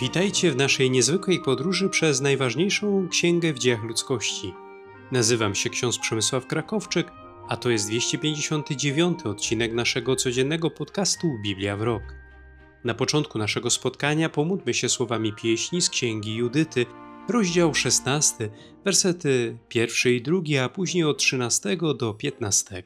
Witajcie w naszej niezwykłej podróży przez najważniejszą księgę w dziejach ludzkości. Nazywam się ksiądz Przemysław Krakowczyk, a to jest 259 odcinek naszego codziennego podcastu Biblia w Rok. Na początku naszego spotkania pomódlmy się słowami pieśni z księgi Judyty, rozdział 16, wersety 1 i 2, a później od 13 do 15.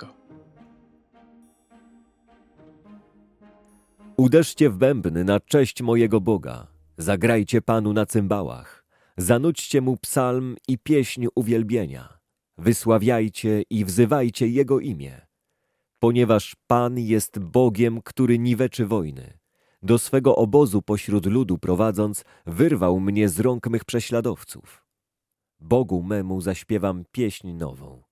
Uderzcie w bębny na cześć mojego Boga Zagrajcie Panu na cymbałach, zanudźcie Mu psalm i pieśń uwielbienia, wysławiajcie i wzywajcie Jego imię, ponieważ Pan jest Bogiem, który niweczy wojny. Do swego obozu pośród ludu prowadząc, wyrwał mnie z rąk mych prześladowców. Bogu memu zaśpiewam pieśń nową.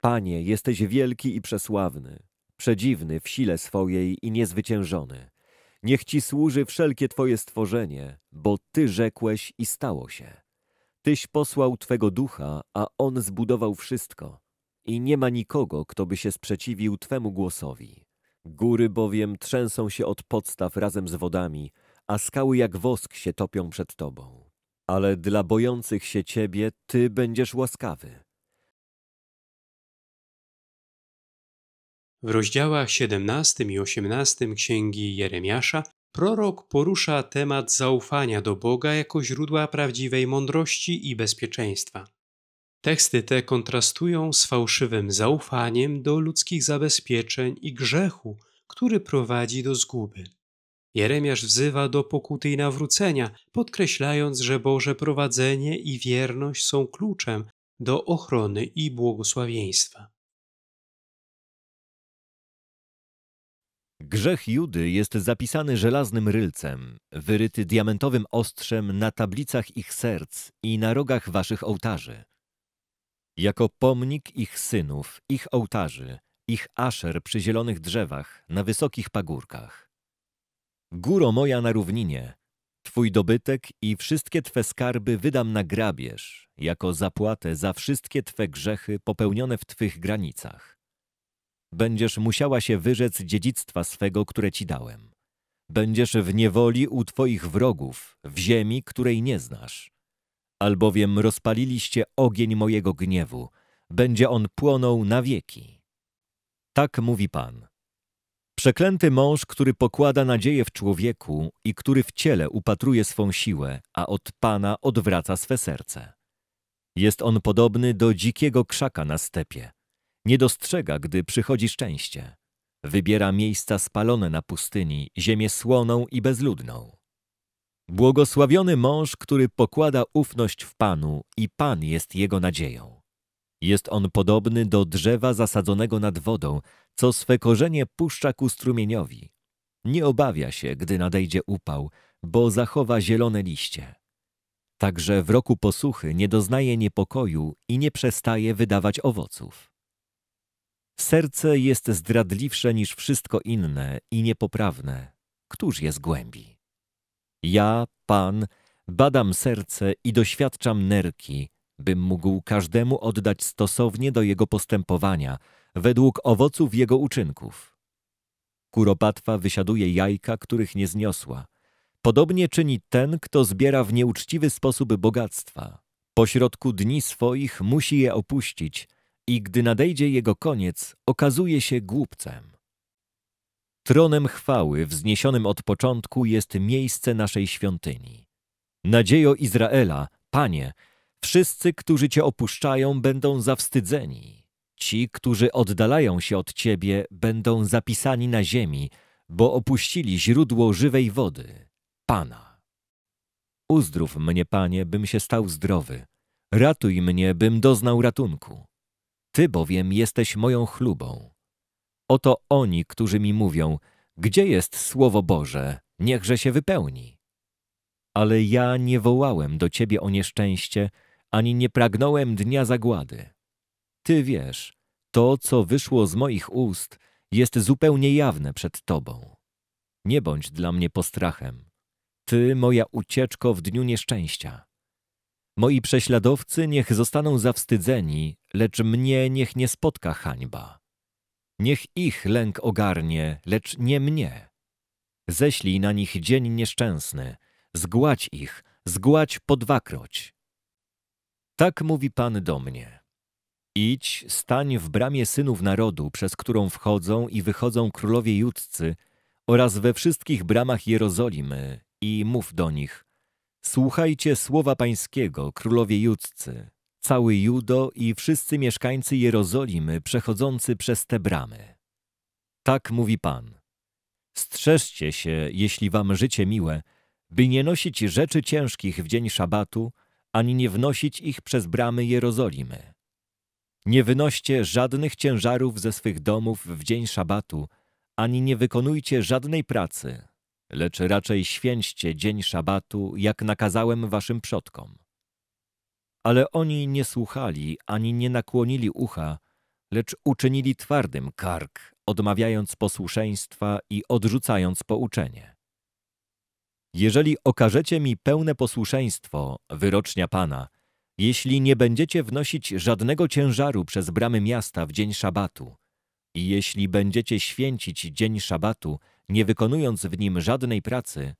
Panie, jesteś wielki i przesławny, przedziwny w sile swojej i niezwyciężony. Niech Ci służy wszelkie Twoje stworzenie, bo Ty rzekłeś i stało się. Tyś posłał Twego ducha, a On zbudował wszystko. I nie ma nikogo, kto by się sprzeciwił Twemu głosowi. Góry bowiem trzęsą się od podstaw razem z wodami, a skały jak wosk się topią przed Tobą. Ale dla bojących się Ciebie Ty będziesz łaskawy W rozdziałach 17 i 18 księgi Jeremiasza prorok porusza temat zaufania do Boga jako źródła prawdziwej mądrości i bezpieczeństwa. Teksty te kontrastują z fałszywym zaufaniem do ludzkich zabezpieczeń i grzechu, który prowadzi do zguby. Jeremiasz wzywa do pokuty i nawrócenia, podkreślając, że Boże prowadzenie i wierność są kluczem do ochrony i błogosławieństwa. Grzech Judy jest zapisany żelaznym rylcem, wyryty diamentowym ostrzem na tablicach ich serc i na rogach waszych ołtarzy. Jako pomnik ich synów, ich ołtarzy, ich aszer przy zielonych drzewach, na wysokich pagórkach. Góro moja na równinie, Twój dobytek i wszystkie Twe skarby wydam na grabież, jako zapłatę za wszystkie Twe grzechy popełnione w Twych granicach. Będziesz musiała się wyrzec dziedzictwa swego, które ci dałem. Będziesz w niewoli u twoich wrogów, w ziemi, której nie znasz. Albowiem rozpaliliście ogień mojego gniewu, będzie on płonął na wieki. Tak mówi Pan. Przeklęty mąż, który pokłada nadzieję w człowieku i który w ciele upatruje swą siłę, a od Pana odwraca swe serce. Jest on podobny do dzikiego krzaka na stepie, nie dostrzega, gdy przychodzi szczęście. Wybiera miejsca spalone na pustyni, ziemię słoną i bezludną. Błogosławiony mąż, który pokłada ufność w Panu i Pan jest jego nadzieją. Jest on podobny do drzewa zasadzonego nad wodą, co swe korzenie puszcza ku strumieniowi. Nie obawia się, gdy nadejdzie upał, bo zachowa zielone liście. Także w roku posuchy nie doznaje niepokoju i nie przestaje wydawać owoców. Serce jest zdradliwsze niż wszystko inne i niepoprawne. Któż je zgłębi? Ja, Pan, badam serce i doświadczam nerki, bym mógł każdemu oddać stosownie do jego postępowania, według owoców jego uczynków. Kuropatwa wysiaduje jajka, których nie zniosła. Podobnie czyni ten, kto zbiera w nieuczciwy sposób bogactwa. Pośrodku dni swoich musi je opuścić – i gdy nadejdzie jego koniec, okazuje się głupcem. Tronem chwały, wzniesionym od początku, jest miejsce naszej świątyni. Nadziejo Izraela, Panie, wszyscy, którzy Cię opuszczają, będą zawstydzeni. Ci, którzy oddalają się od Ciebie, będą zapisani na ziemi, bo opuścili źródło żywej wody, Pana. Uzdrów mnie, Panie, bym się stał zdrowy. Ratuj mnie, bym doznał ratunku. Ty bowiem jesteś moją chlubą. Oto oni, którzy mi mówią, gdzie jest Słowo Boże, niechże się wypełni. Ale ja nie wołałem do Ciebie o nieszczęście, ani nie pragnąłem dnia zagłady. Ty wiesz, to, co wyszło z moich ust, jest zupełnie jawne przed Tobą. Nie bądź dla mnie postrachem. Ty moja ucieczko w dniu nieszczęścia. Moi prześladowcy niech zostaną zawstydzeni, lecz mnie niech nie spotka hańba. Niech ich lęk ogarnie, lecz nie mnie. Ześlij na nich dzień nieszczęsny, zgładź ich, zgładź po dwakroć. Tak mówi Pan do mnie. Idź, stań w bramie synów narodu, przez którą wchodzą i wychodzą królowie judcy oraz we wszystkich bramach Jerozolimy i mów do nich – Słuchajcie słowa pańskiego, królowie judzcy, cały Judo i wszyscy mieszkańcy Jerozolimy przechodzący przez te bramy. Tak mówi Pan. Strzeżcie się, jeśli wam życie miłe, by nie nosić rzeczy ciężkich w dzień szabatu, ani nie wnosić ich przez bramy Jerozolimy. Nie wynoście żadnych ciężarów ze swych domów w dzień szabatu, ani nie wykonujcie żadnej pracy, lecz raczej święćcie dzień szabatu, jak nakazałem waszym przodkom. Ale oni nie słuchali ani nie nakłonili ucha, lecz uczynili twardym kark, odmawiając posłuszeństwa i odrzucając pouczenie. Jeżeli okażecie mi pełne posłuszeństwo, wyrocznia Pana, jeśli nie będziecie wnosić żadnego ciężaru przez bramy miasta w dzień szabatu, i jeśli będziecie święcić dzień szabatu, nie wykonując w nim żadnej pracy,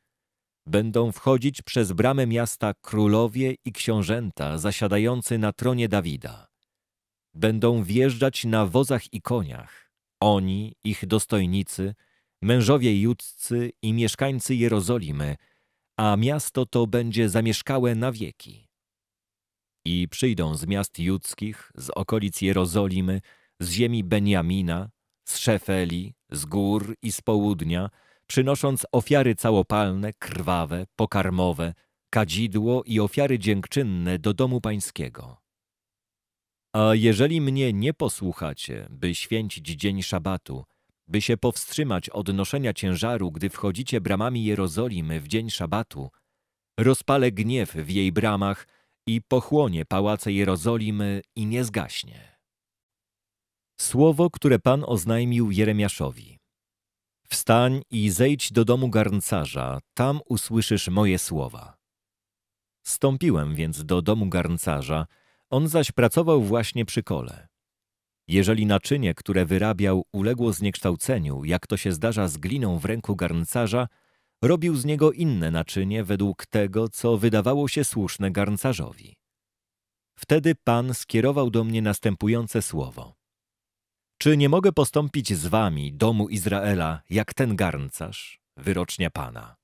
będą wchodzić przez bramę miasta królowie i książęta zasiadający na tronie Dawida. Będą wjeżdżać na wozach i koniach, oni, ich dostojnicy, mężowie judscy i mieszkańcy Jerozolimy, a miasto to będzie zamieszkałe na wieki. I przyjdą z miast judzkich, z okolic Jerozolimy, z ziemi Benjamina, z Szefeli, z gór i z południa, przynosząc ofiary całopalne, krwawe, pokarmowe, kadzidło i ofiary dziękczynne do domu pańskiego. A jeżeli mnie nie posłuchacie, by święcić dzień szabatu, by się powstrzymać od noszenia ciężaru, gdy wchodzicie bramami Jerozolimy w dzień szabatu, rozpalę gniew w jej bramach i pochłonie pałace Jerozolimy i nie zgaśnie. Słowo, które Pan oznajmił Jeremiaszowi. Wstań i zejdź do domu garncarza, tam usłyszysz moje słowa. Stąpiłem więc do domu garncarza, on zaś pracował właśnie przy kole. Jeżeli naczynie, które wyrabiał, uległo zniekształceniu, jak to się zdarza z gliną w ręku garncarza, robił z niego inne naczynie według tego, co wydawało się słuszne garncarzowi. Wtedy Pan skierował do mnie następujące słowo. Czy nie mogę postąpić z wami, domu Izraela, jak ten garncarz, wyrocznia Pana?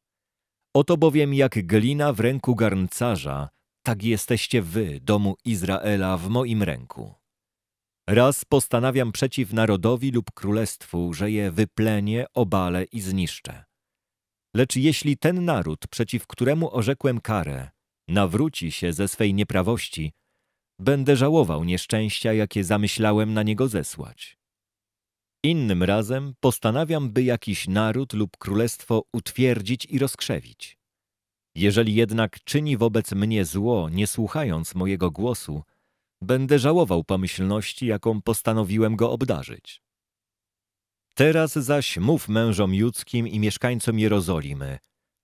Oto bowiem jak glina w ręku garncarza, tak jesteście wy, domu Izraela, w moim ręku. Raz postanawiam przeciw narodowi lub królestwu, że je wyplenię, obalę i zniszczę. Lecz jeśli ten naród, przeciw któremu orzekłem karę, nawróci się ze swej nieprawości, będę żałował nieszczęścia, jakie zamyślałem na niego zesłać. Innym razem postanawiam, by jakiś naród lub królestwo utwierdzić i rozkrzewić. Jeżeli jednak czyni wobec mnie zło, nie słuchając mojego głosu, będę żałował pomyślności, jaką postanowiłem go obdarzyć. Teraz zaś mów mężom judzkim i mieszkańcom Jerozolimy.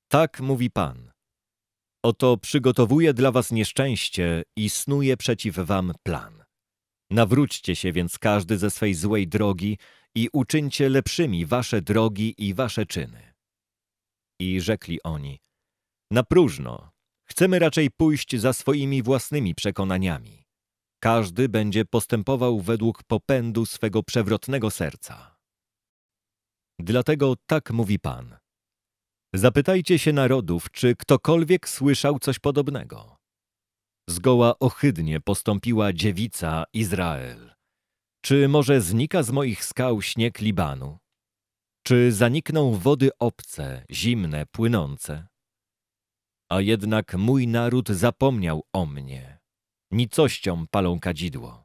Tak mówi Pan. Oto przygotowuję dla was nieszczęście i snuję przeciw wam plan. Nawróćcie się więc każdy ze swej złej drogi i uczyńcie lepszymi wasze drogi i wasze czyny. I rzekli oni, na próżno, chcemy raczej pójść za swoimi własnymi przekonaniami. Każdy będzie postępował według popędu swego przewrotnego serca. Dlatego tak mówi Pan. Zapytajcie się narodów, czy ktokolwiek słyszał coś podobnego. Zgoła ohydnie postąpiła dziewica Izrael czy może znika z moich skał śnieg Libanu? Czy zanikną wody obce, zimne, płynące? A jednak mój naród zapomniał o mnie. Nicością palą kadzidło.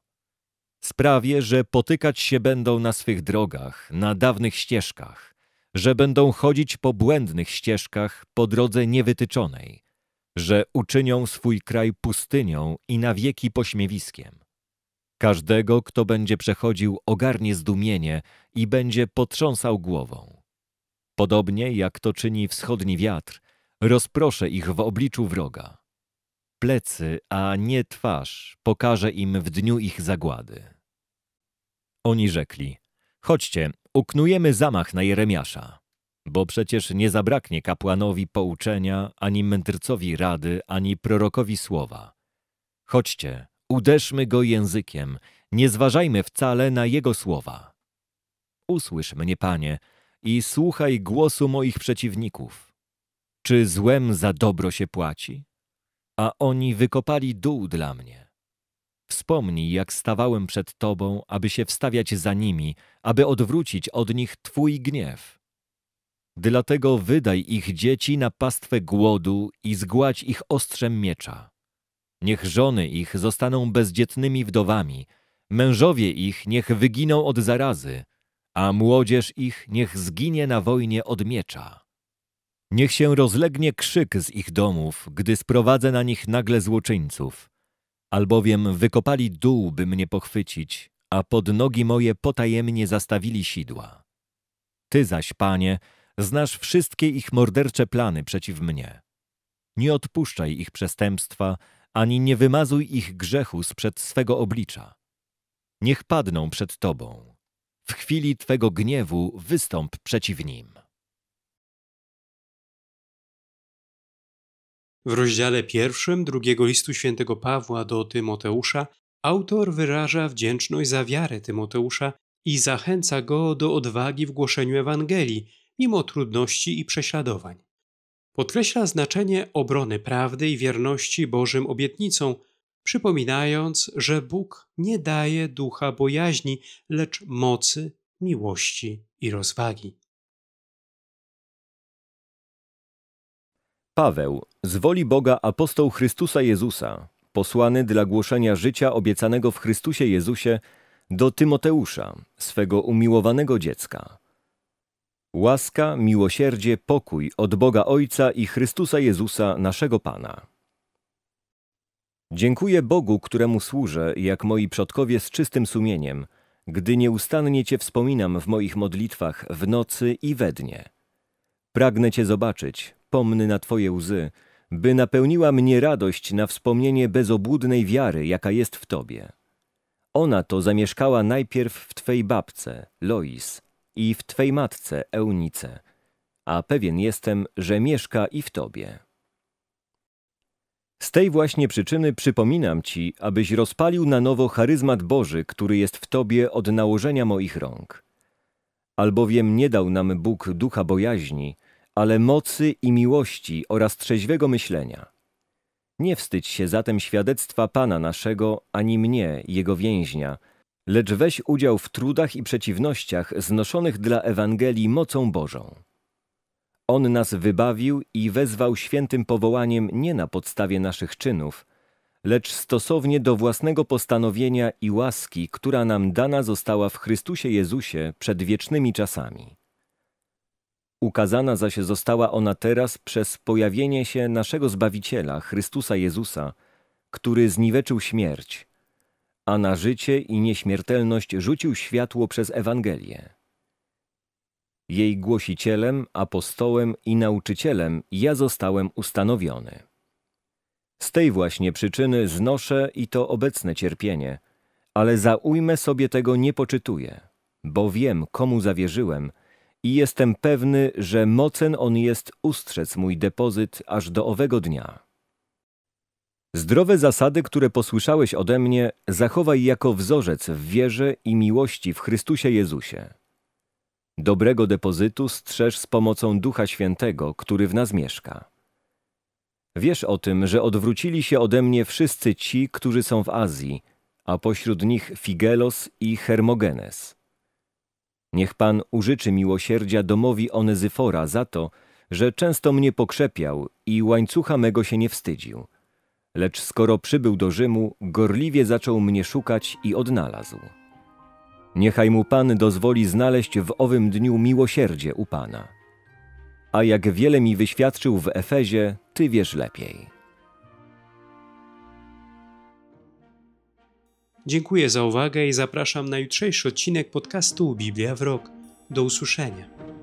Sprawię, że potykać się będą na swych drogach, na dawnych ścieżkach, że będą chodzić po błędnych ścieżkach po drodze niewytyczonej, że uczynią swój kraj pustynią i na wieki pośmiewiskiem Każdego, kto będzie przechodził, ogarnie zdumienie i będzie potrząsał głową. Podobnie jak to czyni wschodni wiatr, rozproszę ich w obliczu wroga. Plecy, a nie twarz, pokażę im w dniu ich zagłady. Oni rzekli, chodźcie, uknujemy zamach na Jeremiasza, bo przecież nie zabraknie kapłanowi pouczenia, ani mędrcowi rady, ani prorokowi słowa. Chodźcie, Uderzmy go językiem, nie zważajmy wcale na jego słowa. Usłysz mnie, Panie, i słuchaj głosu moich przeciwników. Czy złem za dobro się płaci? A oni wykopali dół dla mnie. Wspomnij, jak stawałem przed Tobą, aby się wstawiać za nimi, aby odwrócić od nich Twój gniew. Dlatego wydaj ich dzieci na pastwę głodu i zgładź ich ostrzem miecza. Niech żony ich zostaną bezdzietnymi wdowami, mężowie ich niech wyginą od zarazy, a młodzież ich niech zginie na wojnie od miecza. Niech się rozlegnie krzyk z ich domów, gdy sprowadzę na nich nagle złoczyńców, albowiem wykopali dół, by mnie pochwycić, a pod nogi moje potajemnie zastawili sidła. Ty zaś, Panie, znasz wszystkie ich mordercze plany przeciw mnie. Nie odpuszczaj ich przestępstwa, ani nie wymazuj ich grzechu sprzed swego oblicza. Niech padną przed Tobą. W chwili Twego gniewu wystąp przeciw nim. W rozdziale pierwszym drugiego listu świętego Pawła do Tymoteusza autor wyraża wdzięczność za wiarę Tymoteusza i zachęca go do odwagi w głoszeniu Ewangelii, mimo trudności i prześladowań. Podkreśla znaczenie obrony prawdy i wierności Bożym obietnicom, przypominając, że Bóg nie daje ducha bojaźni, lecz mocy, miłości i rozwagi. Paweł, z woli Boga apostoł Chrystusa Jezusa, posłany dla głoszenia życia obiecanego w Chrystusie Jezusie, do Tymoteusza, swego umiłowanego dziecka Łaska, miłosierdzie, pokój od Boga Ojca i Chrystusa Jezusa, naszego Pana. Dziękuję Bogu, któremu służę, jak moi przodkowie z czystym sumieniem, gdy nieustannie Cię wspominam w moich modlitwach w nocy i we dnie. Pragnę Cię zobaczyć, pomny na Twoje łzy, by napełniła mnie radość na wspomnienie bezobłudnej wiary, jaka jest w Tobie. Ona to zamieszkała najpierw w Twej babce, Lois, i w Twej matce, Eunice, a pewien jestem, że mieszka i w Tobie. Z tej właśnie przyczyny przypominam Ci, abyś rozpalił na nowo charyzmat Boży, który jest w Tobie od nałożenia moich rąk. Albowiem nie dał nam Bóg ducha bojaźni, ale mocy i miłości oraz trzeźwego myślenia. Nie wstydź się zatem świadectwa Pana naszego, ani mnie, Jego więźnia, lecz weź udział w trudach i przeciwnościach znoszonych dla Ewangelii mocą Bożą. On nas wybawił i wezwał świętym powołaniem nie na podstawie naszych czynów, lecz stosownie do własnego postanowienia i łaski, która nam dana została w Chrystusie Jezusie przed wiecznymi czasami. Ukazana zaś została ona teraz przez pojawienie się naszego Zbawiciela, Chrystusa Jezusa, który zniweczył śmierć, a na życie i nieśmiertelność rzucił światło przez Ewangelię. Jej głosicielem, apostołem i nauczycielem ja zostałem ustanowiony. Z tej właśnie przyczyny znoszę i to obecne cierpienie, ale za ujmę sobie tego nie poczytuję, bo wiem, komu zawierzyłem i jestem pewny, że mocen on jest ustrzec mój depozyt aż do owego dnia. Zdrowe zasady, które posłyszałeś ode mnie, zachowaj jako wzorzec w wierze i miłości w Chrystusie Jezusie. Dobrego depozytu strzeż z pomocą Ducha Świętego, który w nas mieszka. Wiesz o tym, że odwrócili się ode mnie wszyscy ci, którzy są w Azji, a pośród nich Figelos i Hermogenes. Niech Pan użyczy miłosierdzia domowi Onezyfora za to, że często mnie pokrzepiał i łańcucha mego się nie wstydził – lecz skoro przybył do Rzymu, gorliwie zaczął mnie szukać i odnalazł. Niechaj mu Pan dozwoli znaleźć w owym dniu miłosierdzie u Pana. A jak wiele mi wyświadczył w Efezie, Ty wiesz lepiej. Dziękuję za uwagę i zapraszam na jutrzejszy odcinek podcastu Biblia w Rok. Do usłyszenia.